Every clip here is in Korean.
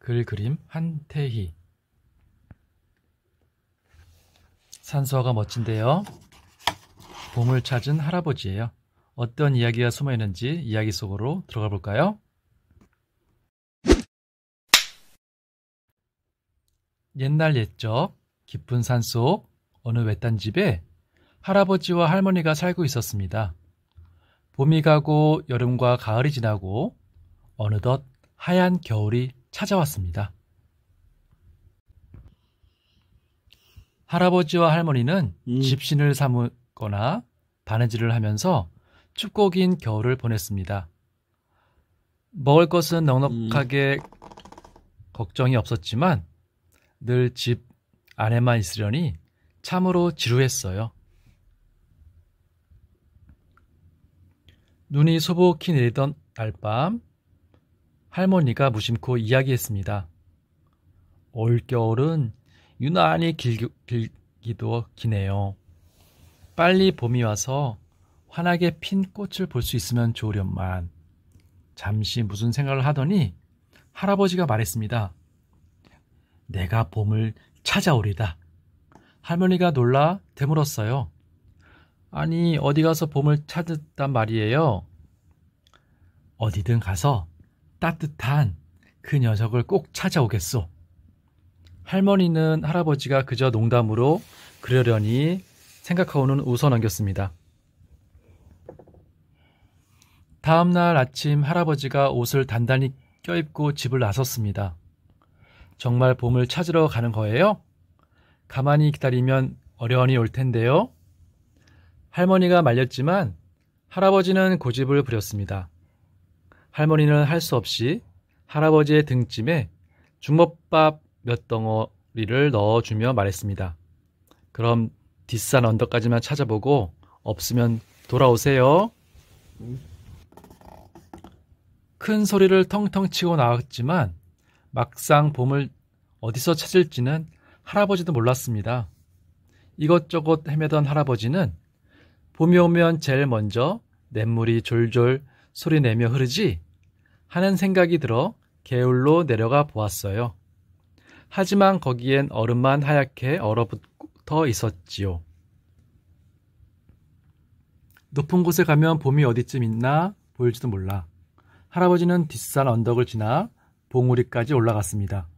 글 그림 한태희 산소화가 멋진데요. 봄을 찾은 할아버지예요. 어떤 이야기가 숨어 있는지 이야기 속으로 들어가 볼까요? 옛날 옛적 깊은 산속 어느 외딴 집에 할아버지와 할머니가 살고 있었습니다. 봄이 가고 여름과 가을이 지나고 어느덧 하얀 겨울이 찾아왔습니다. 할아버지와 할머니는 음. 집신을 삼거나 바느질을 하면서 춥고 긴 겨울을 보냈습니다. 먹을 것은 넉넉하게 음. 걱정이 없었지만 늘 집 안에만 있으려니 참으로 지루했어요. 눈이 소복히 내리던 날밤 할머니가 무심코 이야기했습니다. 올겨울은 유난히 길, 기도 기네요. 빨리 봄이 와서 환하게 핀 꽃을 볼 수 있으면 좋으련만. 잠시 무슨 생각을 하더니 할아버지가 말했습니다. 내가 봄을 찾아오리다. 할머니가 놀라 되물었어요. 아니, 어디 가서 봄을 찾았단 말이에요? 어디든 가서 따뜻한 그 녀석을 꼭 찾아오겠소. 할머니는 할아버지가 그저 농담으로 그러려니 생각하고는 웃어 넘겼습니다. 다음날 아침 할아버지가 옷을 단단히 껴입고 집을 나섰습니다. 정말 봄을 찾으러 가는 거예요? 가만히 기다리면 어련히 올 텐데요. 할머니가 말렸지만 할아버지는 고집을 부렸습니다. 할머니는 할 수 없이 할아버지의 등짐에 주먹밥 몇 덩어리를 넣어주며 말했습니다. 그럼 뒷산 언덕까지만 찾아보고 없으면 돌아오세요. 큰 소리를 텅텅 치고 나왔지만 막상 봄을 어디서 찾을지는 할아버지도 몰랐습니다. 이것저것 헤매던 할아버지는 봄이 오면 제일 먼저 냇물이 졸졸 소리내며 흐르지? 하는 생각이 들어 개울로 내려가 보았어요. 하지만 거기엔 얼음만 하얗게 얼어붙어 있었지요. 높은 곳에 가면 봄이 어디쯤 있나 보일지도 몰라. 할아버지는 뒷산 언덕을 지나 봉우리까지 올라갔습니다.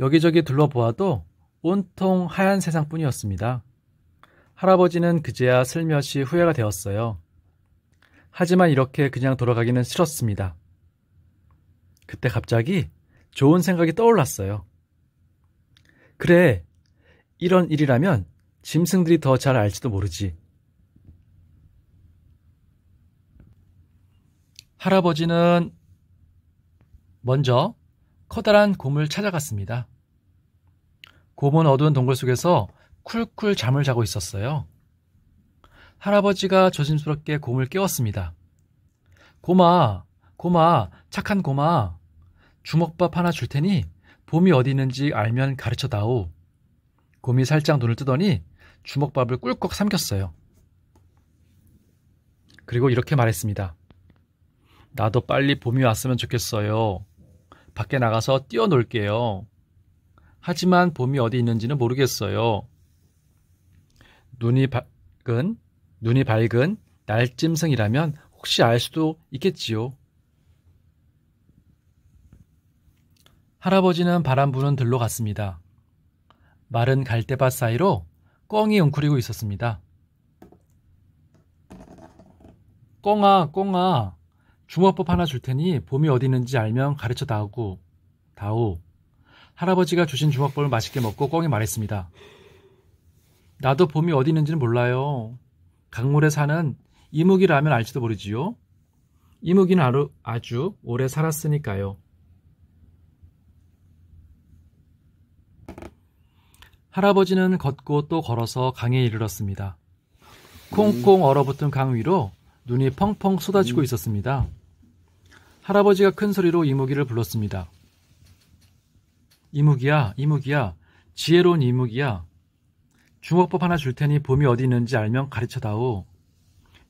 여기저기 둘러보아도 온통 하얀 세상뿐이었습니다. 할아버지는 그제야 슬며시 후회가 되었어요. 하지만 이렇게 그냥 돌아가기는 싫었습니다. 그때 갑자기 좋은 생각이 떠올랐어요. 그래, 이런 일이라면 짐승들이 더 잘 알지도 모르지. 할아버지는 먼저 커다란 곰을 찾아갔습니다. 곰은 어두운 동굴 속에서 쿨쿨 잠을 자고 있었어요. 할아버지가 조심스럽게 곰을 깨웠습니다. 곰아, 곰아, 착한 곰아. 주먹밥 하나 줄 테니 봄이 어디 있는지 알면 가르쳐 다오. 곰이 살짝 눈을 뜨더니 주먹밥을 꿀꺽 삼켰어요. 그리고 이렇게 말했습니다. 나도 빨리 봄이 왔으면 좋겠어요. 밖에 나가서 뛰어놀게요. 하지만 봄이 어디 있는지는 모르겠어요. 눈이 밝은 눈이 밝은 날짐승이라면 혹시 알 수도 있겠지요. 할아버지는 바람 부는 들로 갔습니다. 마른 갈대밭 사이로 꿩이 웅크리고 있었습니다. 꿩아, 꿩아, 주먹법 하나 줄 테니 봄이 어디 있는지 알면 가르쳐 다오고, 다오. 할아버지가 주신 주먹밥을 맛있게 먹고 꿩이 말했습니다. 나도 봄이 어디 있는지는 몰라요. 강물에 사는 이무기라면 알지도 모르지요. 이무기는 아주, 아주 오래 살았으니까요. 할아버지는 걷고 또 걸어서 강에 이르렀습니다. 콩콩 얼어붙은 강 위로 눈이 펑펑 쏟아지고 음. 있었습니다. 할아버지가 큰 소리로 이무기를 불렀습니다. 이무기야, 이무기야, 지혜로운 이무기야, 중어법 하나 줄 테니 봄이 어디 있는지 알면 가르쳐다오.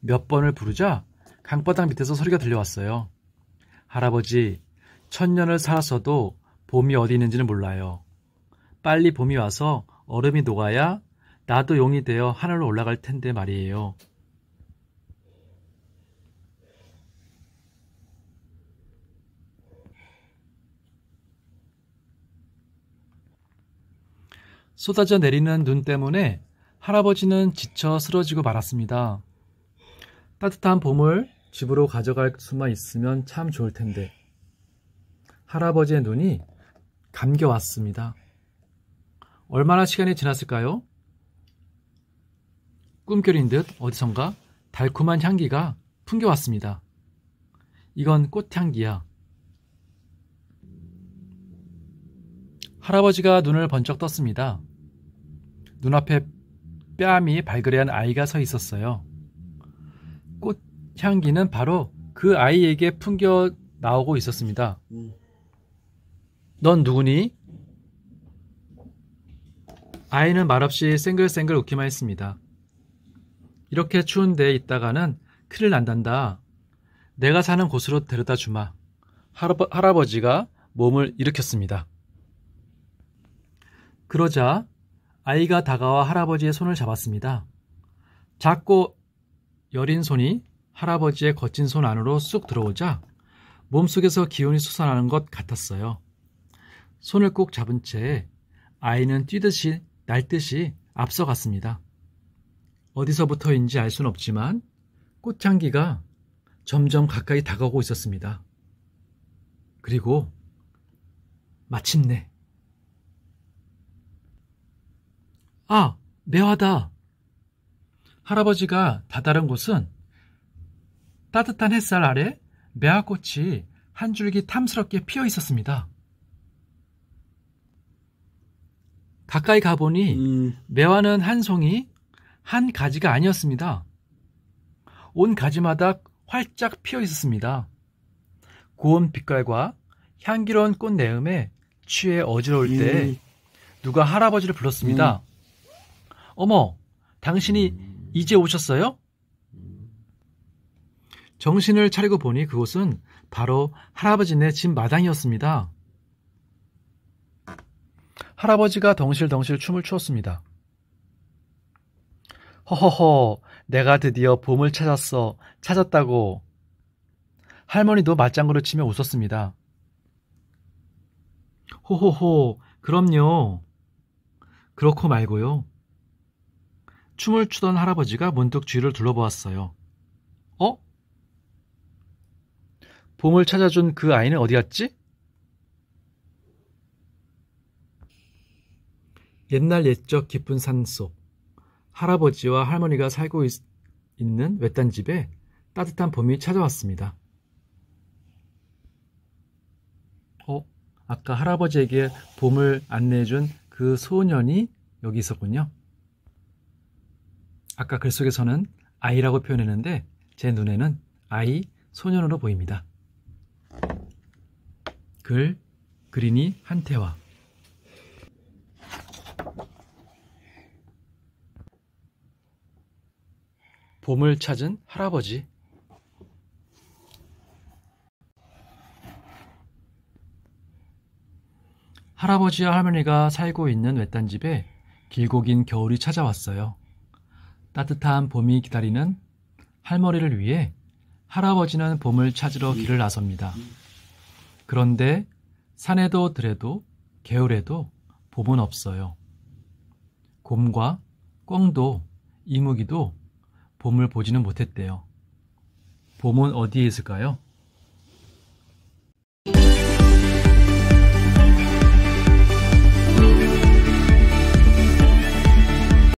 몇 번을 부르자 강바닥 밑에서 소리가 들려왔어요. 할아버지, 천년을 살았어도 봄이 어디 있는지는 몰라요. 빨리 봄이 와서 얼음이 녹아야 나도 용이 되어 하늘로 올라갈 텐데 말이에요. 쏟아져 내리는 눈 때문에 할아버지는 지쳐 쓰러지고 말았습니다. 따뜻한 봄을 집으로 가져갈 수만 있으면 참 좋을 텐데. 할아버지의 눈이 감겨왔습니다. 얼마나 시간이 지났을까요? 꿈결인 듯 어디선가 달콤한 향기가 풍겨왔습니다. 이건 꽃향기야. 할아버지가 눈을 번쩍 떴습니다. 눈앞에 뺨이 발그레한 아이가 서 있었어요. 꽃향기는 바로 그 아이에게 풍겨 나오고 있었습니다. 넌 누구니? 아이는 말없이 쌩글쌩글 웃기만 했습니다. 이렇게 추운 데에 있다가는 큰일 난단다. 내가 사는 곳으로 데려다 주마. 할아버, 할아버지가 몸을 일으켰습니다. 그러자 아이가 다가와 할아버지의 손을 잡았습니다. 작고 여린 손이 할아버지의 거친 손 안으로 쑥 들어오자 몸속에서 기운이 솟아나는 것 같았어요. 손을 꼭 잡은 채 아이는 뛰듯이 날듯이 앞서갔습니다. 어디서부터인지 알 순 없지만 꽃향기가 점점 가까이 다가오고 있었습니다. 그리고 마침내 아, 매화다. 할아버지가 다다른 곳은 따뜻한 햇살 아래 매화꽃이 한 줄기 탐스럽게 피어 있었습니다. 가까이 가보니 음. 매화는 한 송이, 한 가지가 아니었습니다. 온 가지마다 활짝 피어 있었습니다. 고운 빛깔과 향기로운 꽃 내음에 취해 어지러울 때 음. 누가 할아버지를 불렀습니다. 음. 어머, 당신이 이제 오셨어요? 정신을 차리고 보니 그곳은 바로 할아버지네 집 마당이었습니다. 할아버지가 덩실덩실 춤을 추었습니다. 허허허, 내가 드디어 봄을 찾았어. 찾았다고. 할머니도 맞장구를 치며 웃었습니다. 호호호, 그럼요. 그렇고 말고요. 춤을 추던 할아버지가 문득 쥐를 둘러보았어요. 어? 봄을 찾아준 그 아이는 어디 갔지? 옛날 옛적 깊은 산속 할아버지와 할머니가 살고 있, 는 외딴 집에 따뜻한 봄이 찾아왔습니다. 어, 아까 할아버지에게 봄을 안내해준 그 소년이 여기 있었군요. 아까 글 속에서는 아이라고 표현했는데 제 눈에는 아이 소년으로 보입니다. 글 그린이 한태화 봄을 찾은 할아버지 할아버지와 할머니가 살고 있는 외딴 집에 길고 긴 겨울이 찾아왔어요. 따뜻한 봄이 기다리는 할머니를 위해 할아버지는 봄을 찾으러 길을 나섭니다. 그런데 산에도 들에도 개울에도 봄은 없어요. 곰과 꿩도 이무기도 봄을 보지는 못했대요. 봄은 어디에 있을까요?